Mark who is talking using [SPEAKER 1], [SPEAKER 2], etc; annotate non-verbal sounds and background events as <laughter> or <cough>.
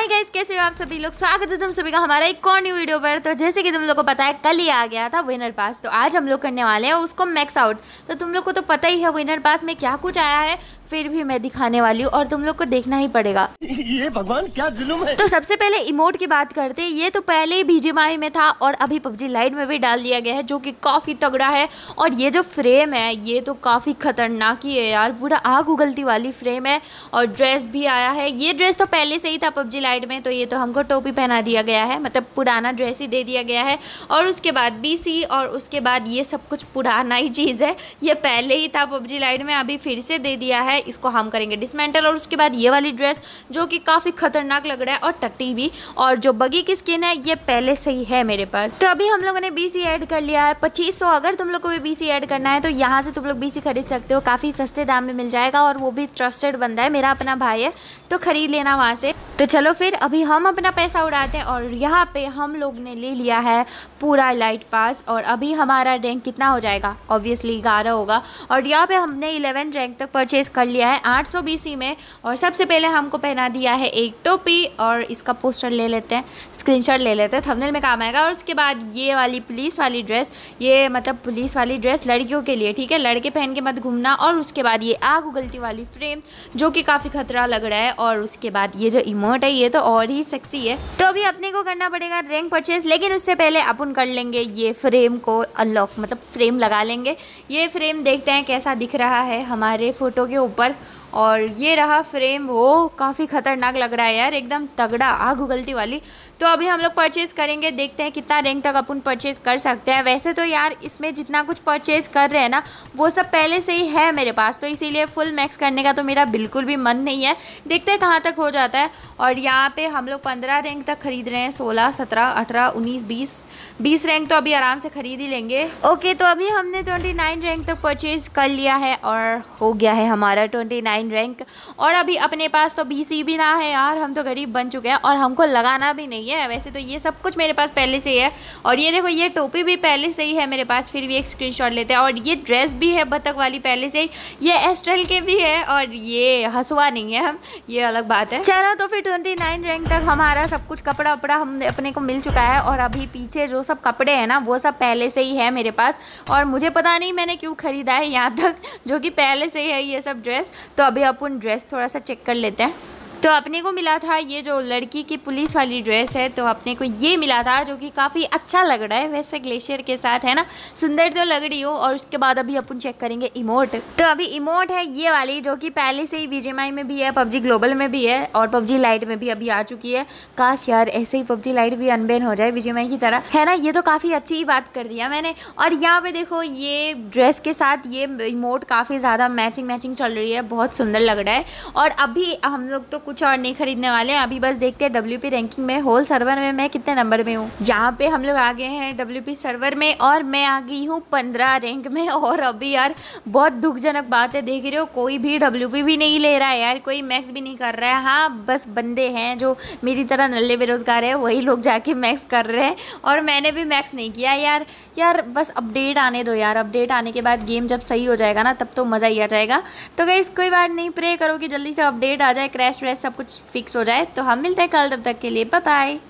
[SPEAKER 1] hi guys कैसे हो आप सभी लोग स्वागत है तुम सभी का हमारा एक और न्यू वीडियो पर तो जैसे कि तुम लोगों को पता है कल ही आ गया था विनर पास तो आज हम लोग करने वाले हैं उसको मैक्स आउट तो तुम लोग को तो पता ही है विनर पास में क्या कुछ आया है फिर भी मैं दिखाने वाली हूँ और तुम लोग को देखना ही पड़ेगा ये भगवान क्या जुलूम है तो सबसे पहले इमोट की बात करते हैं ये तो पहले ही भीजीमाई में था और अभी पबजी लाइट में भी डाल दिया गया है जो कि काफ़ी तगड़ा है और ये जो फ्रेम है ये तो काफ़ी खतरनाक ही है यार पूरा आग उगलती वाली फ्रेम है और ड्रेस भी आया है ये ड्रेस तो पहले से ही था पबजी साइड में तो ये तो हमको टोपी पहना दिया गया है मतलब पुराना ड्रेस ही दे दिया गया है और उसके बाद सी और उसके बाद ये सब कुछ पुराना ही चीज़ है ये पहले ही था पबजी लाइट में अभी फिर से दे दिया है इसको हम करेंगे डिसमेंटल और उसके बाद ये वाली ड्रेस जो कि काफ़ी खतरनाक लग रहा है और टट्टी भी और जो बगी की स्किन है ये पहले से ही है मेरे पास तो अभी हम लोगों ने बी सी एड कर लिया है पच्चीस सौ अगर तुम लोग को भी बी सी एड करना है तो यहाँ से तुम लोग बी सी खरीद सकते हो काफ़ी सस्ते दाम में मिल जाएगा और वो भी ट्रस्टेड बंदा है मेरा अपना भाई है तो खरीद लेना वहाँ से तो चलो फिर अभी हम अपना पैसा उड़ाते हैं और यहाँ पे हम लोग ने ले लिया है पूरा लाइट पास और अभी हमारा रैंक कितना हो जाएगा ऑब्वियसली ग्यारह होगा और यहाँ पे हमने इलेवन रैंक तक परचेज़ कर लिया है आठ सौ बीसी में और सबसे पहले हमको पहना दिया है एक टोपी और इसका पोस्टर ले लेते हैं स्क्रीन ले लेते हैं थमनेल में काम आएगा और उसके बाद ये वाली पुलिस वाली ड्रेस ये मतलब पुलिस वाली ड्रेस लड़कियों के लिए ठीक है लड़के पहन के मत घूमना और उसके बाद ये आग उगलती वाली फ्रेम जो कि काफ़ी खतरा लग रहा है और उसके बाद ये जो इमो नोट है ये तो और ही सेक्सी है तो अभी अपने को करना पड़ेगा रैंक परचेज लेकिन उससे पहले अपन कर लेंगे ये फ्रेम को अनलॉक मतलब फ्रेम लगा लेंगे ये फ्रेम देखते हैं कैसा दिख रहा है हमारे फ़ोटो के ऊपर और ये रहा फ्रेम वो काफ़ी ख़तरनाक लग रहा है यार एकदम तगड़ा आग उगलती वाली तो अभी हम लोग परचेज़ करेंगे देखते हैं कितना रैंक तक अपन परचेज़ कर सकते हैं वैसे तो यार इसमें जितना कुछ परचेज़ कर रहे हैं ना वो सब पहले से ही है मेरे पास तो इसीलिए फुल मैक्स करने का तो मेरा बिल्कुल भी मन नहीं है देखते हैं कहाँ तक हो जाता है और यहाँ पर हम लोग पंद्रह रैंक तक खरीद रहे हैं सोलह सत्रह अठारह उन्नीस बीस बीस रैंक तो अभी आराम से खरीद ही लेंगे ओके तो अभी हमने ट्वेंटी रैंक तक परचेज़ कर लिया है और हो गया है हमारा ट्वेंटी नाइन रैंक और अभी अपने पास तो बी भी ना है यार हम तो गरीब बन चुके हैं और हमको लगाना भी नहीं है वैसे तो ये सब कुछ मेरे पास पहले से ही है और ये देखो ये टोपी भी पहले से ही है मेरे पास फिर भी एक स्क्रीन लेते हैं और ये ड्रेस भी है बतख वाली पहले से ही ये एस्ट्रेल के भी है और ये हंसुआ नहीं है हम ये अलग बात है चलो तो फिर ट्वेंटी नाइन रैंक तक हमारा सब कुछ कपड़ा वपड़ा हम अपने को मिल चुका है और अभी पीछे जो सब कपड़े हैं ना वो सब पहले से ही है मेरे पास और मुझे पता नहीं मैंने क्यों ख़रीदा है यहाँ तक जो कि पहले से ही है ये सब ड्रेस तो अभी अपन ड्रेस थोड़ा सा चेक कर लेते हैं तो अपने को मिला था ये जो लड़की की पुलिस वाली ड्रेस है तो अपने को ये मिला था जो कि काफ़ी अच्छा लग रहा है वैसे ग्लेशियर के साथ है ना सुंदर तो लग रही हो और उसके बाद अभी अपन चेक करेंगे इमोट तो अभी इमोट है ये वाली जो कि पहले से ही बीजेमाई में भी है पबजी ग्लोबल में भी है और पबजी लाइट में भी अभी आ चुकी है काश यार ऐसे ही पबजी लाइट भी अनबेन हो जाए बीजेमाई की तरह है ना ये तो काफ़ी अच्छी ही बात कर दिया मैंने और यहाँ पे देखो ये ड्रेस के साथ ये इमोट काफ़ी ज़्यादा मैचिंग मैचिंग चल रही है बहुत सुंदर लग रहा है और अभी हम लोग तो कुछ और नहीं खरीदने वाले हैं अभी बस देखते हैं डब्ल्यू रैंकिंग में होल सर्वर में मैं कितने नंबर में हूँ यहाँ पे हम लोग आ गए हैं डब्ल्यू सर्वर में और मैं आ गई हूँ पंद्रह रैंक में <laughs> और अभी यार बहुत दुखजनक बात है देख रहे हो कोई भी डब्ल्यू भी नहीं ले रहा है यार कोई मैक्स भी नहीं कर रहा है हाँ बस बंदे हैं जो मेरी तरह नल्ले बेरोज़गार है वही लोग जाके मैक्स कर रहे हैं और मैंने भी मैक्स नहीं किया यार यार बस अपडेट आने दो यार अपडेट आने के बाद गेम जब सही हो जाएगा ना तब तो मज़ा ही आ जाएगा तो गई कोई बात नहीं प्रे करो कि जल्दी से अपडेट आ जाए क्रैश व्रैश सब कुछ फिक्स हो जाए तो हम मिलते हैं कल तब तक के लिए बाय बाय